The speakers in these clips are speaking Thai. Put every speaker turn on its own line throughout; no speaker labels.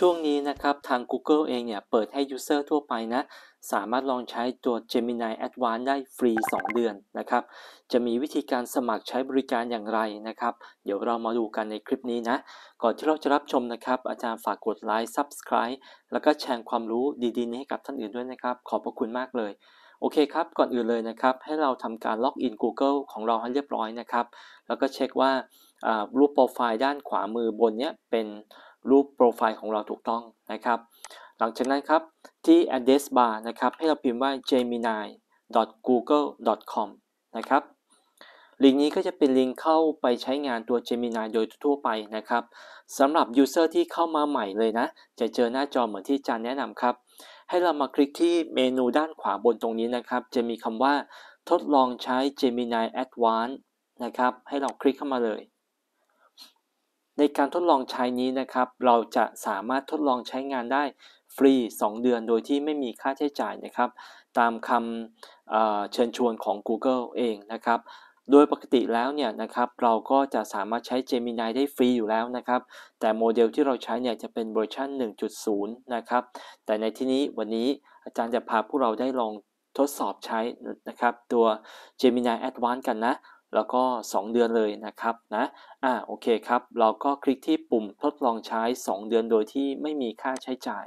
ช่วงนี้นะครับทาง Google เองเนี่ยเปิดให้ User ทั่วไปนะสามารถลองใช้ตัว Gemini Advanced ได้ฟรี 2 เดือนนะครับจะมีวิธีการสมัครใช้บริการอย่างไรนะครับเดี๋ยวเรามาดูกันในคลิปนี้นะก่อนที่เราจะรับชมนะครับ อาจารย์ฝากกดไลค์ Subscribe แล้วก็แชร์ความรู้ดีๆ นี้ให้กับท่านอื่นด้วยนะครับ ขอบพระคุณมากเลย โอเคครับ ก่อนอื่นเลยนะครับ ให้เราทำการล็อกอิน Google ของเราให้เรียบร้อยนะครับแล้วก็เช็คว่ารูปโปรไฟล์ด้านขวามือบนเนี้ยเป็นรูปโปรไฟล์ของเราถูกต้องนะครับ หลังจากนั้นครับที่ address bar นะครับให้เราพิมพ์ว่า gemini google com นะครับ ลิงก์นี้ก็จะเป็นลิงก์เข้าไปใช้งานตัว Gemini โดยทั่วไปนะครับสำหรับ User ที่เข้ามาใหม่เลยนะ จะเจอหน้าจอเหมือนที่จานแนะนำครับ ให้เรามาคลิกที่เมนูด้านขวาบนตรงนี้นะครับ จะมีคำว่า ทดลองใช้ Gemini Advanced นะครับ ให้เราคลิกเข้ามาเลยในการทดลองใช้นี้นะครับ เราจะสามารถทดลองใช้งานได้ฟรี 2 เดือนโดยที่ไม่มีค่าใช้จ่ายนะครับ ตามคำเชิญชวนของ Google เองนะครับ โดยปกติแล้วเนี่ยนะครับ เราก็จะสามารถใช้ Gemini ได้ฟรีอยู่แล้วนะครับ แต่โมเดลที่เราใช้เนี่ยจะเป็นเวอร์ชัน1.0 นะครับ แต่ในที่นี้วันนี้อาจารย์จะพาพวกเราได้ลองทดสอบใช้นะครับ ตัว Gemini Advanced กันนะแล้วก็ 2 เดือนเลยนะครับนะ อ่า โอเคครับ เราก็คลิกที่ปุ่มทดลองใช้ 2 เดือนโดยที่ไม่มีค่าใช้จ่าย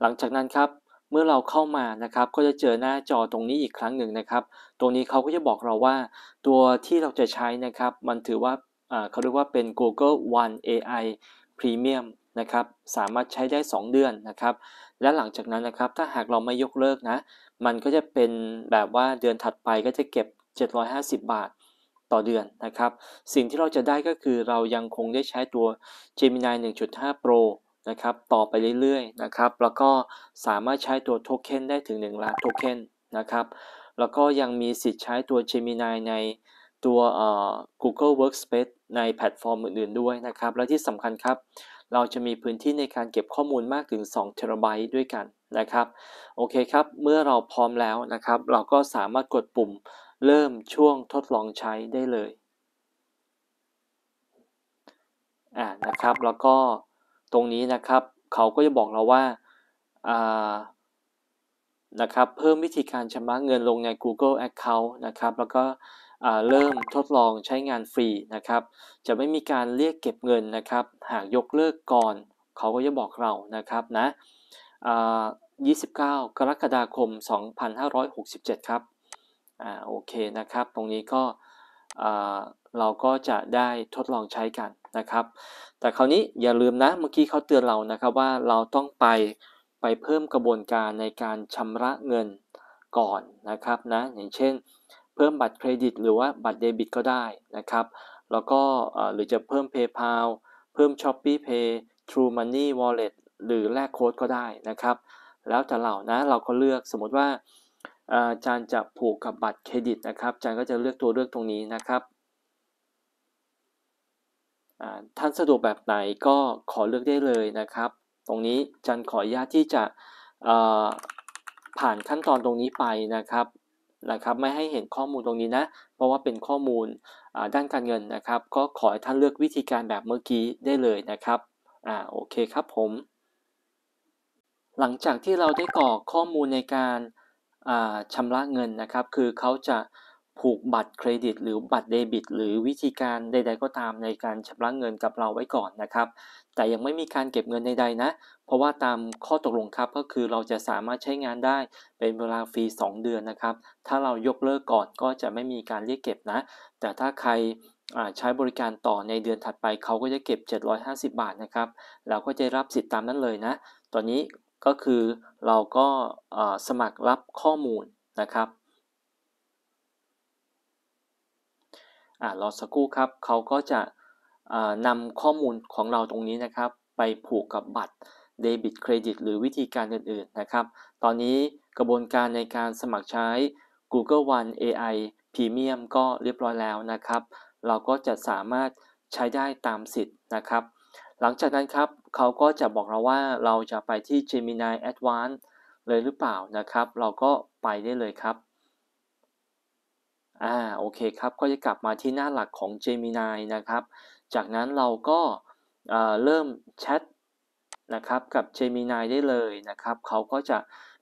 หลังจากนั้นครับ เมื่อเราเข้ามานะครับ ก็จะเจอหน้าจอตรงนี้อีกครั้งหนึ่งนะครับ ตรงนี้เขาก็จะบอกเราว่า ตัวที่เราจะใช้นะครับ มันถือว่า เขาเรียกว่าเป็น Google One AI Premium นะครับสามารถใช้ได้ 2 เดือนนะครับและหลังจากนั้นนะครับถ้าหากเราไม่ยกเลิกนะ มันก็จะเป็นแบบว่าเดือนถัดไปก็จะเก็บ 750 บาทต่อเดือนนะครับ สิ่งที่เราจะได้ก็คือเรายังคงได้ใช้ตัว Gemini 1.5 Pro นะครับต่อไปเรื่อยๆนะครับแล้วก็สามารถใช้ตัวโทเค็นได้ถึง 1ล้านโทเค็นนะครับแล้วก็ยังมีสิทธิ์ใช้ตัว Gemini ในตัว Google Workspace ในแพลตฟอร์มอื่นๆ ด้วยนะครับ และที่สำคัญครับ เราจะมีพื้นที่ในการเก็บข้อมูลมากถึง2เทราไบต์ด้วยกันนะครับ โอเคครับ เมื่อเราพร้อมแล้วนะครับ เราก็สามารถกดปุ่มเริ่มช่วงทดลองใช้ได้เลยอ่านะครับ แล้วก็ตรงนี้นะครับ เขาก็จะบอกเราว่าอ่า นะครับ เพิ่มวิธีการชำระเงินลงใน Google Account นะครับ แล้วก็เริ่มทดลองใช้งานฟรีนะครับ จะไม่มีการเรียกเก็บเงินนะครับ หากยกเลิกก่อนเขาก็จะบอกเรานะครับนะ29 กรกฎาคม 2567 ครับอ่าโอเคนะครับ ตรงนี้ก็เราก็จะได้ทดลองใช้กันนะครับ แต่คราวนี้อย่าลืมนะเมื่อกี้เขาเตือนเรานะครับว่าเราต้องไปไปเพิ่มกระบวนการในการชำระเงินก่อนนะครับนะอย่างเช่นเพิ่มบัตรเครดิตหรือว่าบัตรเดบิตก็ได้นะครับแล้วก็หรือจะเพิ่ม PayPal เพิ่ม s h o p e e Pay True Money Wallet หรือแลกโค้ด ก็ได้นะครับ แล้วแต่เรานะเราก็เลือกสมมติว่าอาจารย์จะผูกกับบัตรเครดิตนะครับอาจารย์ก็จะเลือกตัวเลือกตรงนี้นะครับท่านสะดวกแบบไหนก็ขอเลือกได้เลยนะครับ ตรงนี้จันขออนุญาตที่จะผ่านขั้นตอนตรงนี้ไปนะครับนะครับไม่ให้เห็นข้อมูลตรงนี้นะ เพราะว่าเป็นข้อมูลด้านการเงินนะครับ ก็ขอให้ท่านเลือกวิธีการแบบเมื่อกี้ ได้เลยนะครับอ่าโอเคครับผม หลังจากที่เราได้กรอกข้อมูลในการชำระเงินนะครับ คือเขาจะผูกบัตรเครดิต หรือบัตรเดบิต หรือวิธีการใด ๆ ก็ตามในการชำระเงินกับเราไว้ก่อนนะครับ แต่ยังไม่มีการเก็บเงินใดๆนะ เพราะว่าตามข้อตกลงครับก็คือเราจะสามารถใช้งานได้เป็นเวลาฟรี2 เดือนนะครับ ถ้าเรายกเลิกก่อนก็จะไม่มีการเรียกเก็บนะ แต่ถ้าใครใช้บริการต่อในเดือนถัดไปเขาก็จะเก็บ 750 บาทนะครับเราก็จะรับสิทธิ์ตามนั้นเลยนะ ตอนนี้ก็คือเราก็สมัครรับข้อมูลนะครับรอสักครู่ครับเขาก็จะนำข้อมูลของเราตรงนี้นะครับ ไปผูกกับบัตรเดบิตเครดิตหรือวิธีการอื่นๆนะครับ ตอนนี้กระบวนการในการสมัครใช้ Google One AI Premium ก็เรียบร้อยแล้วนะครับ เราก็จะสามารถใช้ได้ตามสิทธิ์นะครับ หลังจากนั้นครับเขาก็จะบอกเราว่าเราจะไปที่ Gemini Advanced เลยหรือเปล่านะครับ เราก็ไปได้เลยครับอ่าโอเคครับก็จะกลับมาที่หน้าหลักของ Gemini นะครับ จากนั้นเราก็เริ่มแชทนะครับกับ Gemini ได้เลยนะครับเขาก็จะ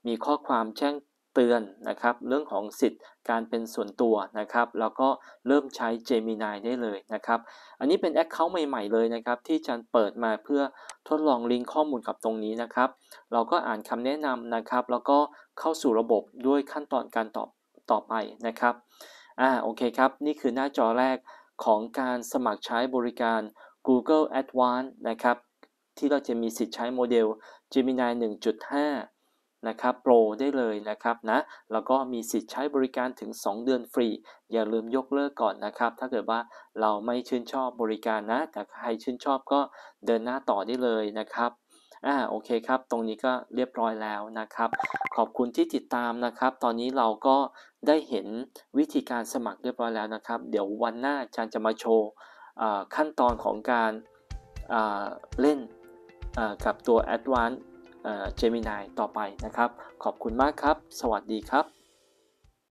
มีข้อความแจ้งเตือนนะครับเรื่องของสิทธิ์การเป็นส่วนตัวนะครับแล้วก็เริ่มใช้ Gemini ได้เลยนะครับอันนี้เป็น Account ใหม่ ๆ เลยนะครับที่จันเปิดมาเพื่อทดลองลิงก์ข้อมูลกับตรงนี้นะครับ เราก็อ่านคำแนะนำนะครับแล้วก็เข้าสู่ระบบด้วยขั้นตอนการตอบต่อไปนะครับอ่าโอเคครับนี่คือหน้าจอแรกของการสมัครใช้บริการ Google Advanced นะครับ ที่เราจะมีสิทธิ์ใช้โมเดล Gemini 1.5 นะครับ Pro ได้เลยนะครับนะแล้วก็มีสิทธิ์ใช้บริการถึง 2 เดือนฟรี อย่าลืมยกเลิกก่อนนะครับ ถ้าเกิดว่าเราไม่ชื่นชอบบริการนะแต่ใครชื่นชอบก็เดินหน้าต่อได้เลยนะครับอ่าโอเคครับตรงนี้ก็เรียบร้อยแล้วนะครับ ขอบคุณที่ติดตามนะครับ ตอนนี้เราก็ได้เห็นวิธีการสมัครเรียบร้อยแล้วนะครับ เดี๋ยววันหน้าอาจารย์จะมาโชว์ขั้นตอนของการเล่นกับตัว Advanced Gemini ต่อไปนะครับ ขอบคุณมากครับ สวัสดีครับ